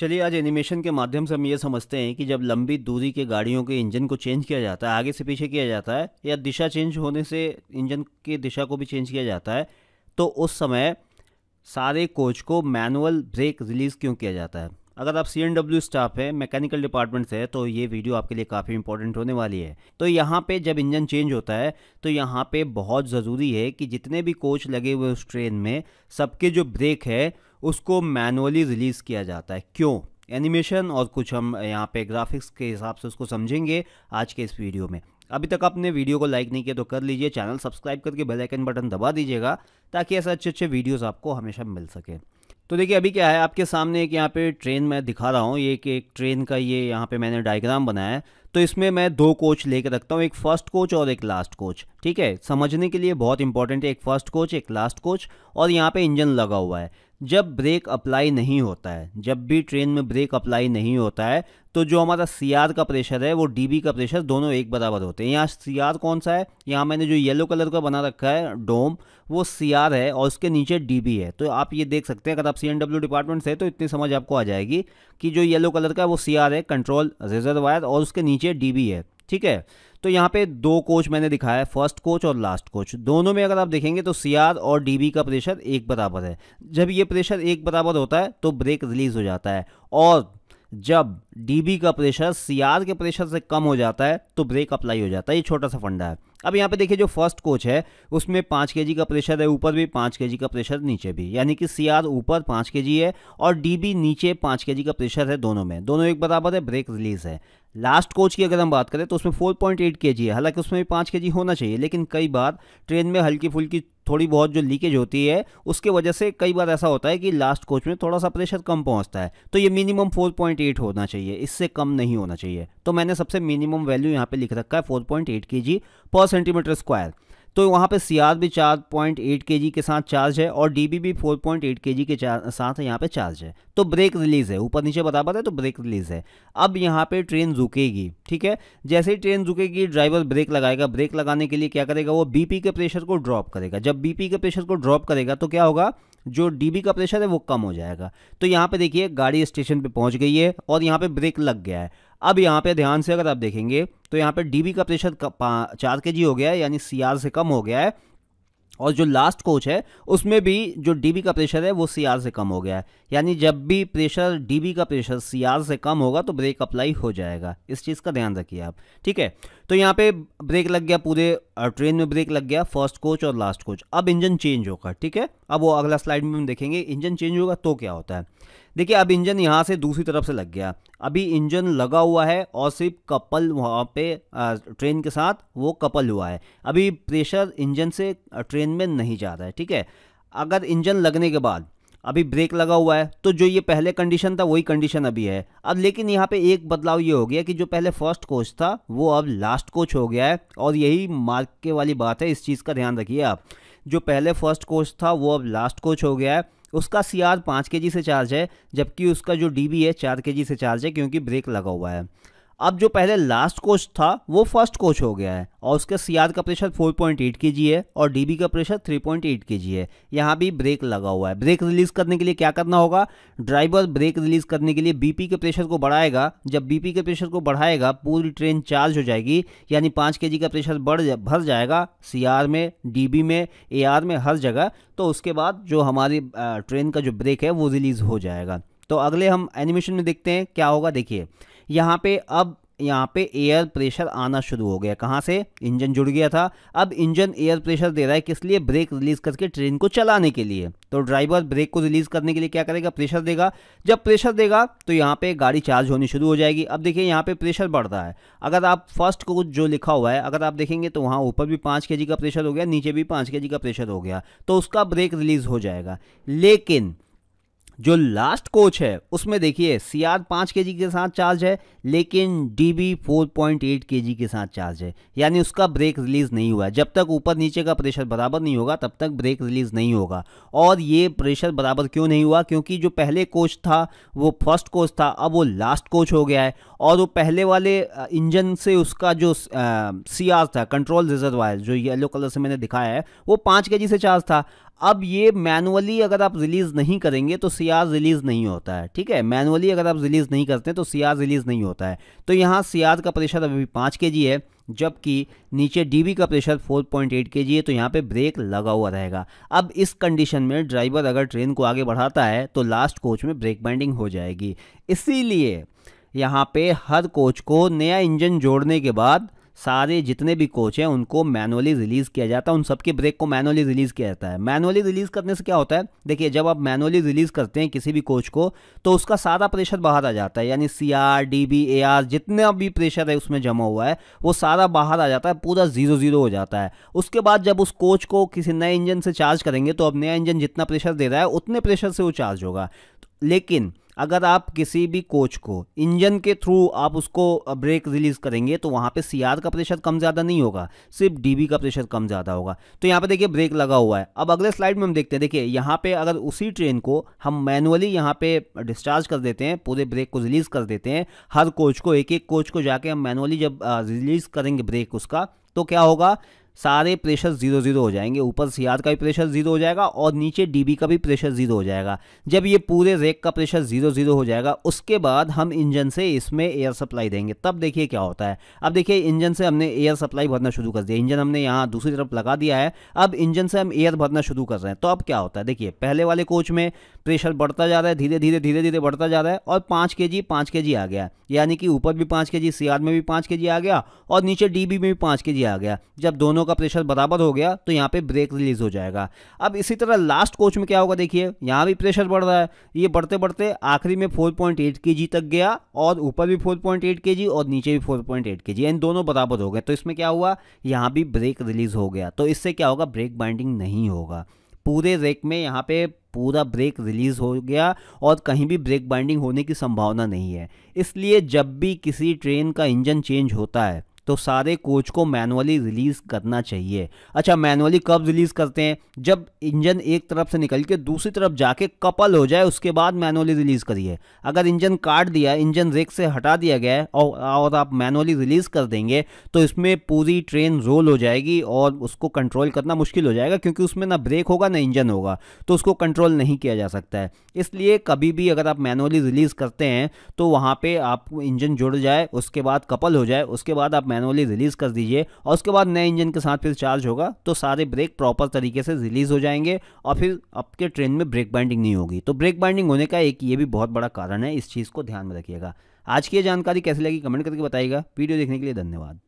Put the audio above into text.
चलिए आज एनिमेशन के माध्यम से हम ये समझते हैं कि जब लंबी दूरी के गाड़ियों के इंजन को चेंज किया जाता है आगे से पीछे किया जाता है या दिशा चेंज होने से इंजन की दिशा को भी चेंज किया जाता है तो उस समय सारे कोच को मैनुअल ब्रेक रिलीज़ क्यों किया जाता है अगर आप सी एन डब्ल्यू स्टाफ है मैकेनिकल डिपार्टमेंट से है तो ये वीडियो आपके लिए काफ़ी इंपॉर्टेंट होने वाली है तो यहाँ पे जब इंजन चेंज होता है तो यहाँ पे बहुत ज़रूरी है कि जितने भी कोच लगे हुए उस ट्रेन में सबके जो ब्रेक है उसको मैनुअली रिलीज़ किया जाता है क्यों एनिमेशन और कुछ हम यहाँ पे ग्राफिक्स के हिसाब से उसको समझेंगे आज के इस वीडियो में अभी तक आपने वीडियो को लाइक नहीं किया तो कर लीजिए चैनल सब्सक्राइब करके बेल आइकन बटन दबा दीजिएगा ताकि ऐसे अच्छे अच्छे वीडियोस आपको हमेशा मिल सके तो देखिए अभी क्या है आपके सामने एक यहाँ पे ट्रेन मैं दिखा रहा हूँ ये कि एक ट्रेन का ये यहाँ पे मैंने डायग्राम बनाया है तो इसमें मैं दो कोच लेकर रखता हूँ एक फर्स्ट कोच और एक लास्ट कोच ठीक है समझने के लिए बहुत इंपॉर्टेंट है एक फर्स्ट कोच एक लास्ट कोच और यहाँ पे इंजन लगा हुआ है जब ब्रेक अप्लाई नहीं होता है जब भी ट्रेन में ब्रेक अप्लाई नहीं होता है तो जो हमारा सी का प्रेशर है वो डी का प्रेशर दोनों एक बराबर होते हैं यहाँ सी कौन सा है यहाँ मैंने जो येलो कलर का बना रखा है डोम वो सी है और उसके नीचे डी है तो आप ये देख सकते हैं अगर आप सी डिपार्टमेंट से तो इतनी समझ आपको आ जाएगी कि जो येलो कलर का है वो सी है कंट्रोल रिजर्वायर और उसके नीचे डी है ठीक है तो यहाँ पे दो कोच मैंने दिखाया है फर्स्ट कोच और लास्ट कोच दोनों में अगर आप देखेंगे तो सी और डी का प्रेशर एक बराबर है जब ये प्रेशर एक बराबर होता है तो ब्रेक रिलीज हो जाता है और जब डीबी का प्रेशर सियाद के प्रेशर से कम हो जाता है तो ब्रेक अप्लाई हो जाता है ये छोटा सा फंडा है अब यहाँ पे देखिए जो फर्स्ट कोच है उसमें पाँच के का प्रेशर है ऊपर भी पाँच के का प्रेशर नीचे भी यानी कि सियाद ऊपर पाँच के है और डीबी नीचे पाँच के का प्रेशर है दोनों में दोनों एक बराबर है ब्रेक रिलीज है लास्ट कोच की अगर हम बात करें तो उसमें 4.8 पॉइंट एट के है हालांकि उसमें भी पाँच के जी होना चाहिए लेकिन कई बार ट्रेन में हल्की फुल्की थोड़ी बहुत जो लीकेज होती है उसके वजह से कई बार ऐसा होता है कि लास्ट कोच में थोड़ा सा प्रेशर कम पहुंचता है तो ये मिनिमम 4.8 होना चाहिए इससे कम नहीं होना चाहिए तो मैंने सबसे मिनिमम वैल्यू यहाँ पर लिख रखा है फोर के जी पर सेंटीमीटर स्क्वायर तो वहाँ पे सी आर भी चार पॉइंट एट के जी के साथ चार्ज है और डी बी भी four point eight K G के साथ यहाँ पे चार्ज है तो ब्रेक रिलीज़ है ऊपर नीचे बराबर है तो ब्रेक रिलीज़ है अब यहाँ पे ट्रेन रुकेगी ठीक है जैसे ही ट्रेन रुकेगी ड्राइवर ब्रेक लगाएगा ब्रेक लगाने के लिए क्या करेगा वो बीपी के प्रेशर को ड्रॉप करेगा जब बीपी के प्रेशर को ड्रॉप करेगा तो क्या होगा जो डीबी का प्रेशर है वो कम हो जाएगा तो यहाँ पे देखिए गाड़ी स्टेशन पे पहुँच गई है और यहाँ पे ब्रेक लग गया है अब यहाँ पे ध्यान से अगर आप देखेंगे तो यहाँ पे डीबी का प्रेशर चार के जी हो गया है यानी सी से कम हो गया है और जो लास्ट कोच है उसमें भी जो डीबी का प्रेशर है वो आर से कम हो गया है यानी जब भी प्रेशर डीबी का प्रेशर आर से कम होगा तो ब्रेक अप्लाई हो जाएगा इस चीज़ का ध्यान रखिए आप ठीक है तो यहाँ पे ब्रेक लग गया पूरे ट्रेन में ब्रेक लग गया फर्स्ट कोच और लास्ट कोच अब इंजन चेंज होगा ठीक है अब वो अगला स्लाइड में हम देखेंगे इंजन चेंज होगा तो क्या होता है देखिए अब इंजन यहाँ से दूसरी तरफ से लग गया अभी इंजन लगा हुआ है और सिर्फ कपल वहाँ पे ट्रेन के साथ वो कपल हुआ है अभी प्रेशर इंजन से ट्रेन में नहीं जा रहा है ठीक है अगर इंजन लगने के बाद अभी ब्रेक लगा हुआ है तो जो ये पहले कंडीशन था वही कंडीशन अभी है अब लेकिन यहाँ पे एक बदलाव ये हो गया कि जो पहले फर्स्ट कोच था वो अब लास्ट कोच हो गया है और यही मार्क के वाली बात है इस चीज़ का ध्यान रखिए आप जो पहले फर्स्ट कोच था वो अब लास्ट कोच हो गया है उसका सी आर पाँच के जी से चार्ज है जबकि उसका जो डी बी है चार के जी से चार्ज है क्योंकि ब्रेक लगा हुआ है अब जो पहले लास्ट कोच था वो फर्स्ट कोच हो गया है और उसके सियाद का प्रेशर 4.8 पॉइंट केजी है और डीबी का प्रेशर 3.8 पॉइंट केजी है यहाँ भी ब्रेक लगा हुआ है ब्रेक रिलीज करने के लिए क्या करना होगा ड्राइवर ब्रेक रिलीज करने के लिए बीपी के प्रेशर को बढ़ाएगा जब बीपी के प्रेशर को बढ़ाएगा पूरी ट्रेन चार्ज हो जाएगी यानी पाँच के का प्रेशर बढ़ जा, भर जाएगा सी में डी में ए में हर जगह तो उसके बाद जो हमारी ट्रेन का जो ब्रेक है वो रिलीज़ हो जाएगा तो अगले हम एनिमेशन में देखते हैं क्या होगा देखिए यहाँ पे अब यहाँ पे एयर प्रेशर आना शुरू हो गया कहाँ से इंजन जुड़ गया था अब इंजन एयर प्रेशर दे रहा है किस लिए ब्रेक रिलीज़ करके ट्रेन को चलाने के लिए तो ड्राइवर ब्रेक को रिलीज़ करने के लिए क्या करेगा प्रेशर देगा जब प्रेशर देगा तो यहाँ पे गाड़ी चार्ज होनी शुरू हो जाएगी अब देखिए यहाँ पे प्रेशर बढ़ रहा है अगर आप फर्स्ट को जो लिखा हुआ है अगर आप देखेंगे तो वहाँ ऊपर भी पाँच के का प्रेशर हो गया नीचे भी पाँच के का प्रेशर हो गया तो उसका ब्रेक रिलीज़ हो जाएगा लेकिन जो लास्ट कोच है उसमें देखिए सी आर पाँच के के साथ चार्ज है लेकिन D B four point eight के के साथ चार्ज है यानी उसका ब्रेक रिलीज़ नहीं हुआ है जब तक ऊपर नीचे का प्रेशर बराबर नहीं होगा तब तक ब्रेक रिलीज़ नहीं होगा और ये प्रेशर बराबर क्यों नहीं हुआ क्योंकि जो पहले कोच था वो फर्स्ट कोच था अब वो लास्ट कोच हो गया है और वो पहले वाले इंजन से उसका जो सी आर था कंट्रोल रिजर्व जो येलो कलर से मैंने दिखाया है वो पाँच के से चार्ज था अब ये मैनुअली अगर आप रिलीज़ नहीं करेंगे तो सियाज रिलीज़ नहीं होता है ठीक है मैनुअली अगर आप रिलीज़ नहीं करते तो सियाज रिलीज़ नहीं होता है तो यहाँ सियाज का प्रेशर अभी पाँच के जी है जबकि नीचे डीबी का प्रेशर 4.8 के जी है तो यहाँ पे ब्रेक लगा हुआ रहेगा अब इस कंडीशन में ड्राइवर अगर ट्रेन को आगे बढ़ाता है तो लास्ट कोच में ब्रेक बाइंडिंग हो जाएगी इसीलिए यहाँ पे हर कोच को नया इंजन जोड़ने के बाद सारे जितने भी कोच हैं उनको मैनुअली रिलीज़ किया जाता है उन सबके ब्रेक को मैनुअली रिलीज़ किया जाता है मैनुअली रिलीज़ करने से क्या होता है देखिए जब आप मैनुअली रिलीज़ करते हैं किसी भी कोच को तो उसका सारा प्रेशर बाहर आ जाता है यानी C R D B A R जितना भी प्रेशर है उसमें जमा हुआ है वो सारा बाहर आ जाता है पूरा जीरो जीरो हो जाता है उसके बाद जब उस कोच को किसी नए इंजन से चार्ज करेंगे तो अब नया इंजन जितना प्रेशर दे रहा है उतने प्रेशर से वो चार्ज होगा लेकिन अगर आप किसी भी कोच को इंजन के थ्रू आप उसको ब्रेक रिलीज़ करेंगे तो वहाँ पे सीआर का प्रेशर कम ज़्यादा नहीं होगा सिर्फ डीबी का प्रेशर कम ज़्यादा होगा तो यहाँ पे देखिए ब्रेक लगा हुआ है अब अगले स्लाइड में हम देखते हैं देखिए यहाँ पे अगर उसी ट्रेन को हम मैनुअली यहाँ पे डिस्चार्ज कर देते हैं पूरे ब्रेक को रिलीज़ कर देते हैं हर कोच को एक एक कोच को जाके हम मैनुअली जब रिलीज़ करेंगे ब्रेक उसका तो क्या होगा सारे प्रेशर जीरो जीरो हो जाएंगे ऊपर सीआर का भी प्रेशर जीरो हो जाएगा और नीचे डीबी का भी प्रेशर जीरो हो जाएगा जब ये पूरे रेक का प्रेशर जीरो जीरो हो जाएगा उसके बाद हम इंजन से इसमें एयर सप्लाई देंगे तब देखिए क्या होता है अब देखिए इंजन से हमने एयर सप्लाई भरना शुरू कर दिया इंजन हमने यहाँ दूसरी तरफ लगा दिया है अब इंजन से हम एयर भरना शुरू कर रहे हैं तो अब क्या होता है देखिए पहले वाले कोच में प्रेशर बढ़ता जा रहा है धीरे धीरे धीरे धीरे बढ़ता जा रहा है और पाँच के जी पाँच के जी आ गया यानी कि ऊपर भी पाँच के जी सी में भी पाँच के जी आ गया और नीचे डी में भी पाँच के जी आ गया जब दोनों का प्रेशर बराबर हो गया तो यहाँ पे ब्रेक रिलीज हो जाएगा अब इसी तरह लास्ट कोच में क्या होगा देखिए यहाँ भी प्रेशर बढ़ रहा है ये बढ़ते बढ़ते आखिरी में 4.8 पॉइंट तक गया और ऊपर भी 4.8 पॉइंट और नीचे भी 4.8 पॉइंट एट यानी दोनों बराबर हो गए तो इसमें क्या हुआ यहाँ भी ब्रेक रिलीज हो गया तो इससे क्या होगा ब्रेक बाइंडिंग नहीं होगा पूरे रेक में यहाँ पे पूरा ब्रेक रिलीज़ हो गया और कहीं भी ब्रेक बाइंडिंग होने की संभावना नहीं है इसलिए जब भी किसी ट्रेन का इंजन चेंज होता है तो सारे कोच को मैनुअली रिलीज़ करना चाहिए अच्छा मैनुअली कब रिलीज़ करते हैं जब इंजन एक तरफ से निकल के दूसरी तरफ जाके कपल हो जाए उसके बाद मैनुअली रिलीज़ करिए अगर इंजन काट दिया इंजन रेक से हटा दिया गया है और, और आप मैनुअली रिलीज़ कर देंगे तो इसमें पूरी ट्रेन रोल हो जाएगी और उसको कंट्रोल करना मुश्किल हो जाएगा क्योंकि उसमें ना ब्रेक होगा ना इंजन होगा तो उसको कंट्रोल नहीं किया जा सकता है इसलिए कभी भी अगर आप मैनुअली रिलीज़ करते हैं तो वहाँ पर आप इंजन जुड़ जाए उसके बाद कपल हो जाए उसके बाद आप मैनुअली रिलीज़ कर दीजिए और उसके बाद नए इंजन के साथ फिर चार्ज होगा तो सारे ब्रेक प्रॉपर तरीके से रिलीज़ हो जाएंगे और फिर आपके ट्रेन में ब्रेक बाइंडिंग नहीं होगी तो ब्रेक बाइंडिंग होने का एक ये भी बहुत बड़ा कारण है इस चीज़ को ध्यान में रखिएगा आज की जानकारी कैसे लगी कमेंट करके बताइएगा वीडियो देखने के लिए धन्यवाद